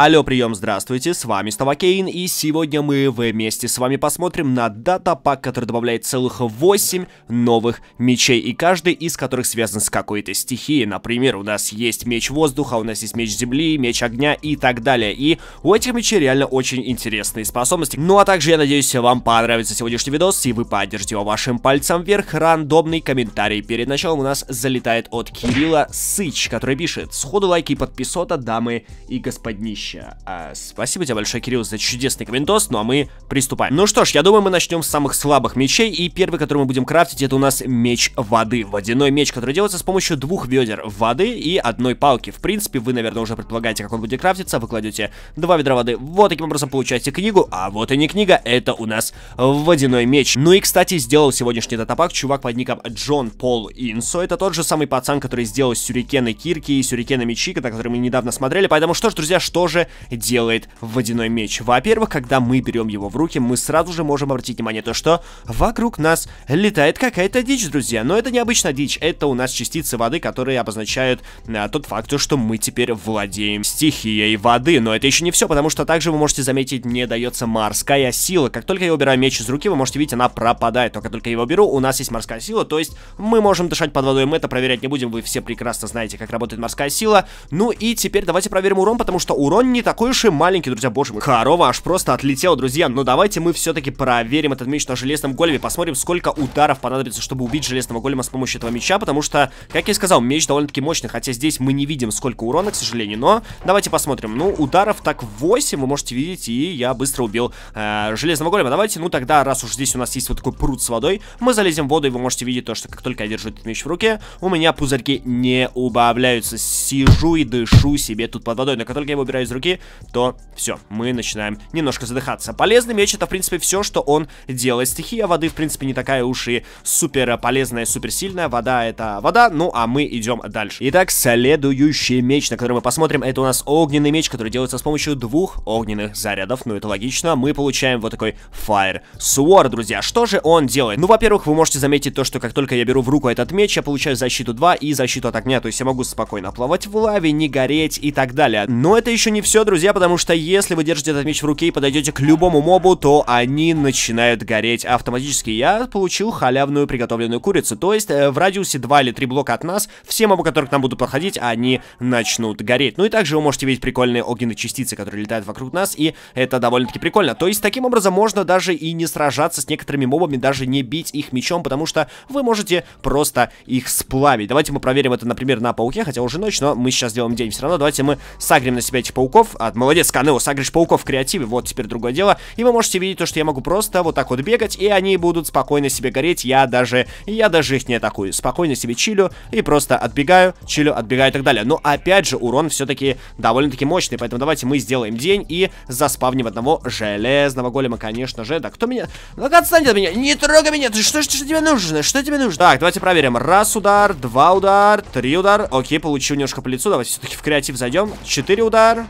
Алло, прием, здравствуйте, с вами Ставакейн, и сегодня мы вместе с вами посмотрим на датапак, который добавляет целых 8 новых мечей, и каждый из которых связан с какой-то стихией. Например, у нас есть меч воздуха, у нас есть меч земли, меч огня и так далее. И у этих мечей реально очень интересные способности. Ну а также, я надеюсь, вам понравится сегодняшний видос, и вы поддержите его вашим пальцем вверх. Рандомный комментарий перед началом у нас залетает от Кирилла Сыч, который пишет «Сходу лайки и подписота, дамы и господнищи» вещи. А, спасибо тебе большое, Кирилл, за чудесный комментос, ну а мы приступаем. Ну что ж, я думаю, мы начнем с самых слабых мечей, и первый, который мы будем крафтить, это у нас меч воды. Водяной меч, который делается с помощью двух ведер воды и одной палки. В принципе, вы, наверное, уже предполагаете, как он будет крафтиться. Вы кладете два ведра воды, вот таким образом получаете книгу, а вот и не книга, это у нас водяной меч. Ну и, кстати, сделал сегодняшний датапак чувак под ником Джон Пол Инсо. Это тот же самый пацан, который сделал сюрикены кирки и сюрикены мечи, которые мы недавно смотрели. Поэтому что ж, друзья, что же же делает водяной меч. Во-первых, когда мы берем его в руки, мы сразу же можем обратить внимание то, что вокруг нас летает какая-то дичь, друзья. Но это не обычная дичь, это у нас частицы воды, которые обозначают а, тот факт, что мы теперь владеем стихией воды. Но это еще не все, потому что также вы можете заметить, мне дается морская сила. Как только я убираю меч из руки, вы можете видеть, она пропадает. Только только я его беру, у нас есть морская сила, то есть мы можем дышать под водой. Мы это проверять не будем, вы все прекрасно знаете, как работает морская сила. Ну и теперь давайте проверим урон, потому что урон он не такой уж и маленький, друзья, боже мой. Корова аж просто отлетела, друзья. Но ну, давайте мы все-таки проверим этот меч на железном големе. Посмотрим, сколько ударов понадобится, чтобы убить железного голема с помощью этого меча. Потому что, как я и сказал, меч довольно-таки мощный. Хотя здесь мы не видим, сколько урона, к сожалению. Но давайте посмотрим. Ну, ударов так 8, вы можете видеть. И я быстро убил э, железного голема. Давайте, ну тогда, раз уж здесь у нас есть вот такой пруд с водой, мы залезем в воду. И вы можете видеть то, что как только я держу этот меч в руке, у меня пузырьки не убавляются. Сижу и дышу себе тут под водой. Но как только я его убираю из руки, то все, мы начинаем немножко задыхаться. Полезный меч это, в принципе, все, что он делает. Стихия воды, в принципе, не такая уж и супер полезная, супер сильная. Вода это вода, ну а мы идем дальше. Итак, следующий меч, на который мы посмотрим, это у нас огненный меч, который делается с помощью двух огненных зарядов. Ну это логично, мы получаем вот такой Fire Sword, друзья. Что же он делает? Ну, во-первых, вы можете заметить то, что как только я беру в руку этот меч, я получаю защиту 2 и защиту от огня, то есть я могу спокойно плавать в лаве, не гореть и так далее. Но это еще не не все, друзья, потому что если вы держите этот меч в руке и подойдете к любому мобу, то они начинают гореть автоматически. Я получил халявную приготовленную курицу, то есть э, в радиусе 2 или 3 блока от нас, все мобы, которые к нам будут подходить, они начнут гореть. Ну и также вы можете видеть прикольные огненные частицы, которые летают вокруг нас, и это довольно-таки прикольно. То есть таким образом можно даже и не сражаться с некоторыми мобами, даже не бить их мечом, потому что вы можете просто их сплавить. Давайте мы проверим это, например, на пауке, хотя уже ночь, но мы сейчас сделаем день все равно. Давайте мы сагрим на себя этих пауков пауков. А, молодец, Канео, сагришь пауков в креативе, вот теперь другое дело. И вы можете видеть то, что я могу просто вот так вот бегать, и они будут спокойно себе гореть. Я даже, я даже их не атакую. Спокойно себе чилю и просто отбегаю, чилю, отбегаю и так далее. Но опять же, урон все-таки довольно-таки мощный, поэтому давайте мы сделаем день и заспавним одного железного голема, конечно же. Да, кто меня... Ну, отстань от меня, не трогай меня, ты что, что, что тебе нужно, что тебе нужно? Так, давайте проверим. Раз удар, два удар, три удар. Окей, получил немножко по лицу, давайте все-таки в креатив зайдем. Четыре удар,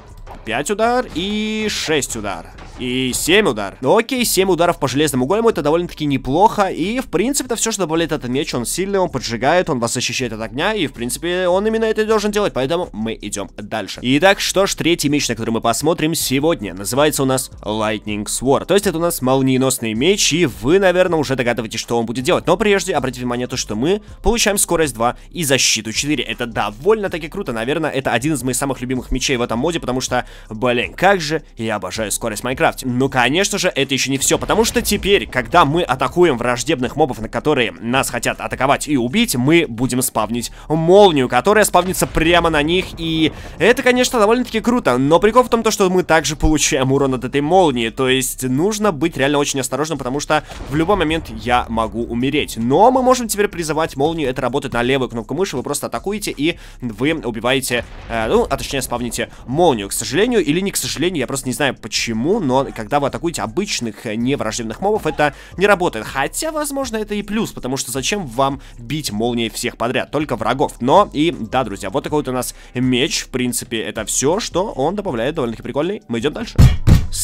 5 удар и 6 удар. И 7 удар. Ну, окей, 7 ударов по железному голему, это довольно-таки неплохо. И, в принципе, это все, что добавляет этот меч. Он сильный, он поджигает, он вас защищает от огня. И, в принципе, он именно это должен делать. Поэтому мы идем дальше. Итак, что ж, третий меч, на который мы посмотрим сегодня, называется у нас Lightning Sword. То есть это у нас молниеносный меч, и вы, наверное, уже догадываетесь, что он будет делать. Но прежде, обратите внимание на то, что мы получаем скорость 2 и защиту 4. Это довольно-таки круто. Наверное, это один из моих самых любимых мечей в этом моде, потому что, блин, как же я обожаю скорость Майнкрафта. Майнкрафте. Но, ну, конечно же, это еще не все, потому что теперь, когда мы атакуем враждебных мобов, на которые нас хотят атаковать и убить, мы будем спавнить молнию, которая спавнится прямо на них, и это, конечно, довольно-таки круто, но прикол в том, то, что мы также получаем урон от этой молнии, то есть нужно быть реально очень осторожным, потому что в любой момент я могу умереть. Но мы можем теперь призывать молнию, это работает на левую кнопку мыши, вы просто атакуете и вы убиваете, э, ну, а точнее спавните молнию. К сожалению или не к сожалению, я просто не знаю почему, но когда вы атакуете обычных э, невраждебных мобов, это не работает. Хотя, возможно, это и плюс, потому что зачем вам бить молнией всех подряд, только врагов. Но и, да, друзья, вот такой вот у нас меч, в принципе, это все, что он добавляет, довольно-таки прикольный. Мы идем дальше.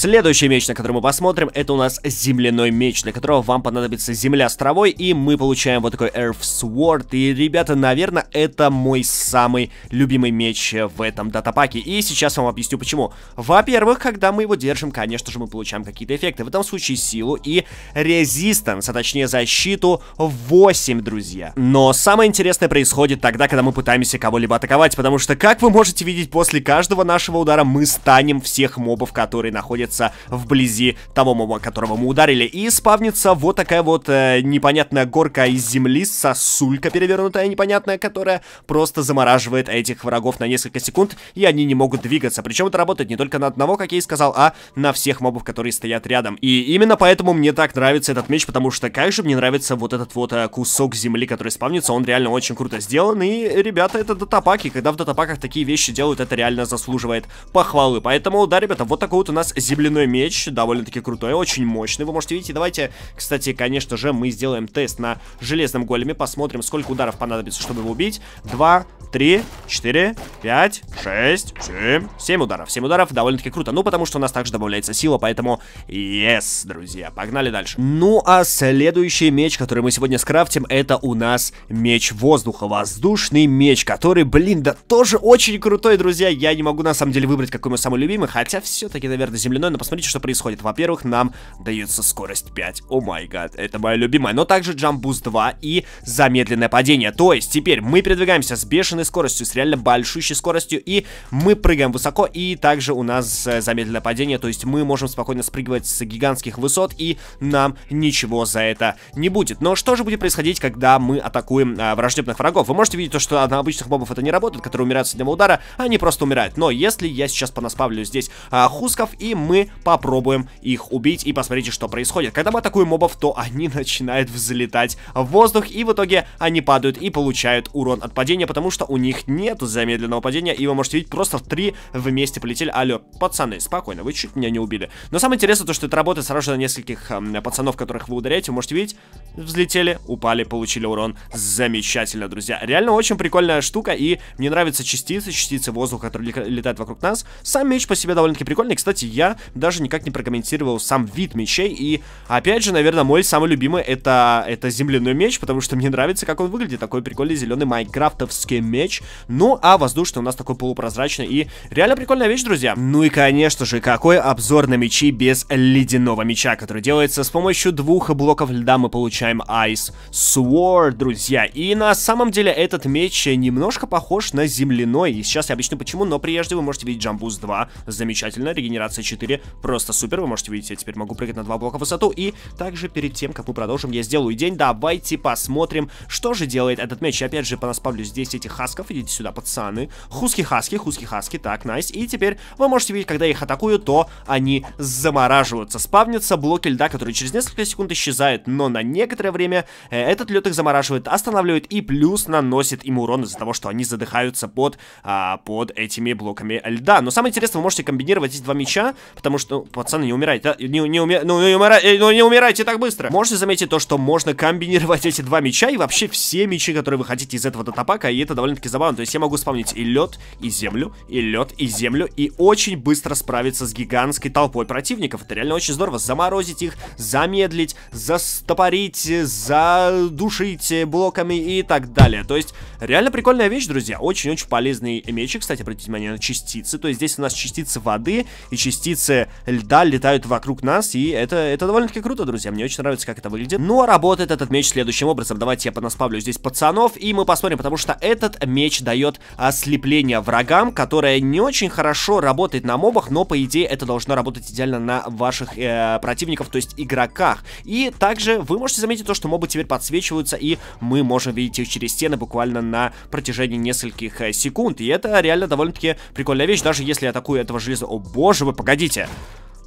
Следующий меч, на который мы посмотрим, это у нас земляной меч, для которого вам понадобится земля с травой, и мы получаем вот такой Earth Sword. И, ребята, наверное, это мой самый любимый меч в этом датапаке. И сейчас вам объясню почему. Во-первых, когда мы его держим, конечно же, мы получаем какие-то эффекты. В этом случае силу и резистанс, а точнее защиту 8, друзья. Но самое интересное происходит тогда, когда мы пытаемся кого-либо атаковать, потому что, как вы можете видеть, после каждого нашего удара мы станем всех мобов, которые находятся находится вблизи того моба, которого мы ударили. И спавнится вот такая вот э, непонятная горка из земли, сосулька перевернутая непонятная, которая просто замораживает этих врагов на несколько секунд, и они не могут двигаться. Причем это работает не только на одного, как я и сказал, а на всех мобов, которые стоят рядом. И именно поэтому мне так нравится этот меч, потому что как же мне нравится вот этот вот э, кусок земли, который спавнится, он реально очень круто сделан, и, ребята, это датапаки, когда в датапаках такие вещи делают, это реально заслуживает похвалы. Поэтому, да, ребята, вот такой вот у нас земля Огнебленной меч, довольно-таки крутой, очень мощный, вы можете видеть. давайте, кстати, конечно же, мы сделаем тест на железном големе, посмотрим, сколько ударов понадобится, чтобы его убить. Два, три, четыре, пять, шесть, семь, семь ударов. Семь ударов довольно-таки круто, ну, потому что у нас также добавляется сила, поэтому, yes, друзья, погнали дальше. Ну, а следующий меч, который мы сегодня скрафтим, это у нас меч воздуха, воздушный меч, который, блин, да тоже очень крутой, друзья. Я не могу, на самом деле, выбрать, какой мой самый любимый, хотя все-таки, наверное, земляной остальное, но посмотрите, что происходит. Во-первых, нам дается скорость 5. О май гад, это моя любимая. Но также Jump Boost 2 и замедленное падение. То есть, теперь мы передвигаемся с бешеной скоростью, с реально большущей скоростью, и мы прыгаем высоко, и также у нас э, замедленное падение, то есть мы можем спокойно спрыгивать с гигантских высот, и нам ничего за это не будет. Но что же будет происходить, когда мы атакуем а, враждебных врагов? Вы можете видеть то, что на обычных мобов это не работает, которые умирают с одного удара, они просто умирают. Но если я сейчас понаспавлю здесь а, хусков, и мы мы попробуем их убить и посмотрите, что происходит. Когда мы атакуем мобов, то они начинают взлетать в воздух, и в итоге они падают и получают урон от падения, потому что у них нет замедленного падения, и вы можете видеть, просто в три вместе полетели. Алло, пацаны, спокойно, вы чуть меня не убили. Но самое интересное, то, что это работает сразу же на нескольких э, пацанов, которых вы ударяете, вы можете видеть, взлетели, упали, получили урон. Замечательно, друзья. Реально очень прикольная штука, и мне нравятся частицы, частицы воздуха, которые летают вокруг нас. Сам меч по себе довольно-таки прикольный. Кстати, я даже никак не прокомментировал сам вид мечей. И опять же, наверное, мой самый любимый это, это земляной меч, потому что мне нравится, как он выглядит. Такой прикольный зеленый майнкрафтовский меч. Ну, а воздушный у нас такой полупрозрачный. И реально прикольная вещь, друзья. Ну и, конечно же, какой обзор на мечи без ледяного меча, который делается с помощью двух блоков льда. Мы получаем Ice Sword, друзья. И на самом деле этот меч немножко похож на земляной. И сейчас я объясню почему, но прежде вы можете видеть Джамбуз 2. Замечательно, регенерация 4 итоге просто супер. Вы можете видеть, я теперь могу прыгать на два блока в высоту. И также перед тем, как мы продолжим, я сделаю день. Давайте посмотрим, что же делает этот меч. Я опять же понаспавлю здесь этих хасков. Идите сюда, пацаны. Хуски-хаски, хуски-хаски. Так, найс. И теперь вы можете видеть, когда я их атакую, то они замораживаются. Спавнятся блоки льда, которые через несколько секунд исчезают, но на некоторое время э, этот лед их замораживает, останавливает и плюс наносит им урон из-за того, что они задыхаются под, а, под этими блоками льда. Но самое интересное, вы можете комбинировать эти два меча, потому что, ну, пацаны, не умирайте, да? не, не, уми... ну, не умира... Э, ну не умирайте так быстро. Можете заметить то, что можно комбинировать эти два меча и вообще все мечи, которые вы хотите из этого датапака, и это довольно-таки забавно. То есть я могу вспомнить и лед, и землю, и лед, и землю, и очень быстро справиться с гигантской толпой противников. Это реально очень здорово. Заморозить их, замедлить, застопорить, задушить блоками и так далее. То есть реально прикольная вещь, друзья. Очень-очень полезный мечик. Кстати, обратите внимание на частицы. То есть здесь у нас частицы воды и частицы секции льда летают вокруг нас, и это, это довольно-таки круто, друзья, мне очень нравится, как это выглядит. Ну, а работает этот меч следующим образом, давайте я понаспавлю здесь пацанов, и мы посмотрим, потому что этот меч дает ослепление врагам, которое не очень хорошо работает на мобах, но, по идее, это должно работать идеально на ваших э, противников, то есть игроках. И также вы можете заметить то, что мобы теперь подсвечиваются, и мы можем видеть их через стены буквально на протяжении нескольких э, секунд, и это реально довольно-таки прикольная вещь, даже если я атакую этого железа. О боже, вы погодите,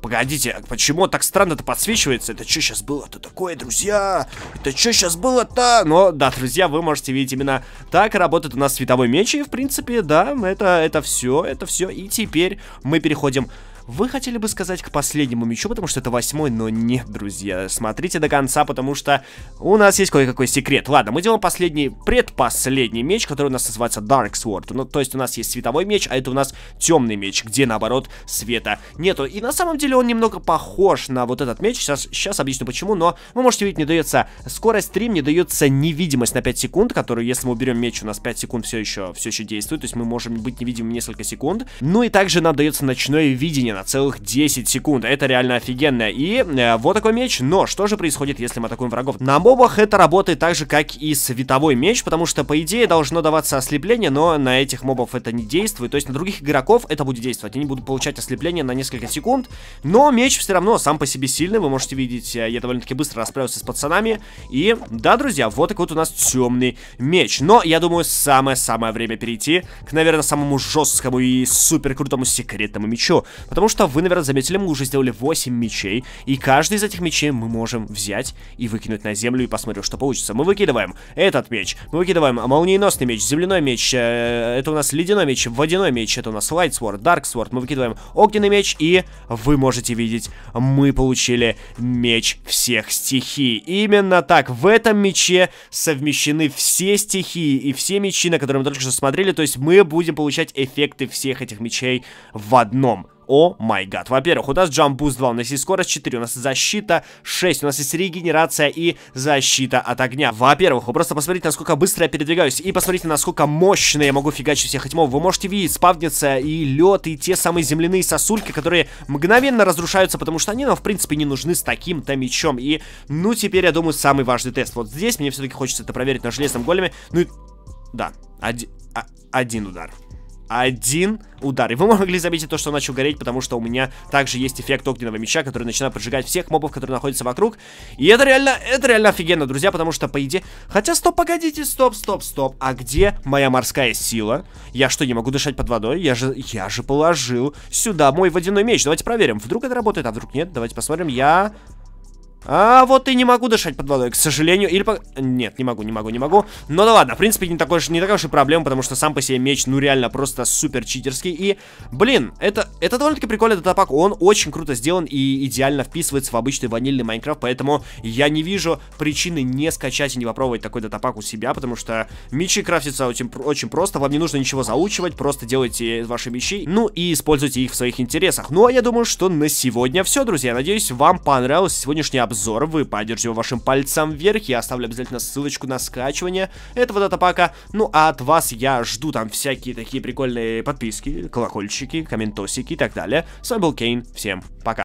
Погодите. Погодите, а почему так странно-то подсвечивается? Это что сейчас было-то такое, друзья? Это что сейчас было-то? Но, да, друзья, вы можете видеть именно так работает у нас световой меч. И, в принципе, да, это, это все, это все. И теперь мы переходим вы хотели бы сказать к последнему мячу, потому что это восьмой, но нет, друзья. Смотрите до конца, потому что у нас есть кое-какой секрет. Ладно, мы делаем последний, предпоследний меч, который у нас называется Dark Sword. Ну, то есть у нас есть световой меч, а это у нас темный меч, где наоборот света нету. И на самом деле он немного похож на вот этот меч. Сейчас, сейчас объясню почему, но вы ну, можете видеть, не дается скорость стрим, не дается невидимость на 5 секунд, которую если мы уберем меч, у нас 5 секунд все еще, все еще действует, то есть мы можем быть невидимым несколько секунд. Ну и также нам дается ночное видение, на целых 10 секунд. Это реально офигенно. И э, вот такой меч. Но что же происходит, если мы атакуем врагов? На мобах это работает так же, как и световой меч, потому что, по идее, должно даваться ослепление, но на этих мобов это не действует. То есть на других игроков это будет действовать. Они будут получать ослепление на несколько секунд, но меч все равно сам по себе сильный. Вы можете видеть, э, я довольно-таки быстро расправился с пацанами. И да, друзья, вот такой вот у нас темный меч. Но я думаю, самое-самое время перейти к, наверное, самому жесткому и супер крутому секретному мечу. Потому Потому что вы, наверное, заметили, мы уже сделали 8 мечей, и каждый из этих мечей мы можем взять и выкинуть на землю, и посмотрим, что получится. Мы выкидываем этот меч, мы выкидываем молниеносный меч, земляной меч, э, это у нас ледяной меч, водяной меч, это у нас Light Sword, Dark Sword, мы выкидываем огненный меч, и вы можете видеть, мы получили меч всех стихий. Именно так, в этом мече совмещены все стихии и все мечи, на которые мы только что смотрели, то есть мы будем получать эффекты всех этих мечей в одном. О май гад. Во-первых, у нас джамбуст 2, у нас есть скорость 4, у нас защита 6, у нас есть регенерация и защита от огня. Во-первых, вы просто посмотрите, насколько быстро я передвигаюсь, и посмотрите, насколько мощно я могу фигачить всех тьмов. Вы можете видеть, спавнится и лед, и те самые земляные сосульки, которые мгновенно разрушаются, потому что они нам, в принципе, не нужны с таким-то мечом. И, ну, теперь, я думаю, самый важный тест. Вот здесь мне все-таки хочется это проверить на железном големе. Ну и... Да, один, а, один удар один удар. И вы могли заметить то, что он начал гореть, потому что у меня также есть эффект огненного меча, который начинает поджигать всех мобов, которые находятся вокруг. И это реально, это реально офигенно, друзья, потому что, по идее... Хотя, стоп, погодите, стоп, стоп, стоп. А где моя морская сила? Я что, не могу дышать под водой? Я же, я же положил сюда мой водяной меч. Давайте проверим. Вдруг это работает, а вдруг нет? Давайте посмотрим. Я а вот и не могу дышать под водой, к сожалению, или по... Нет, не могу, не могу, не могу. Но ну да ладно, в принципе, не, такой, не такая уж и проблема, потому что сам по себе меч, ну реально, просто супер читерский. И, блин, это, это довольно-таки прикольный датапак, он очень круто сделан и идеально вписывается в обычный ванильный Майнкрафт, поэтому я не вижу причины не скачать и не попробовать такой датапак у себя, потому что мечи крафтятся очень, очень просто, вам не нужно ничего заучивать, просто делайте ваши мечи, ну и используйте их в своих интересах. Ну а я думаю, что на сегодня все, друзья. Надеюсь, вам понравилось сегодняшняя обзор, вы поддержите его вашим пальцем вверх. Я оставлю обязательно ссылочку на скачивание этого датапака. Ну а от вас я жду там всякие такие прикольные подписки, колокольчики, комментосики и так далее. С вами был Кейн, всем пока.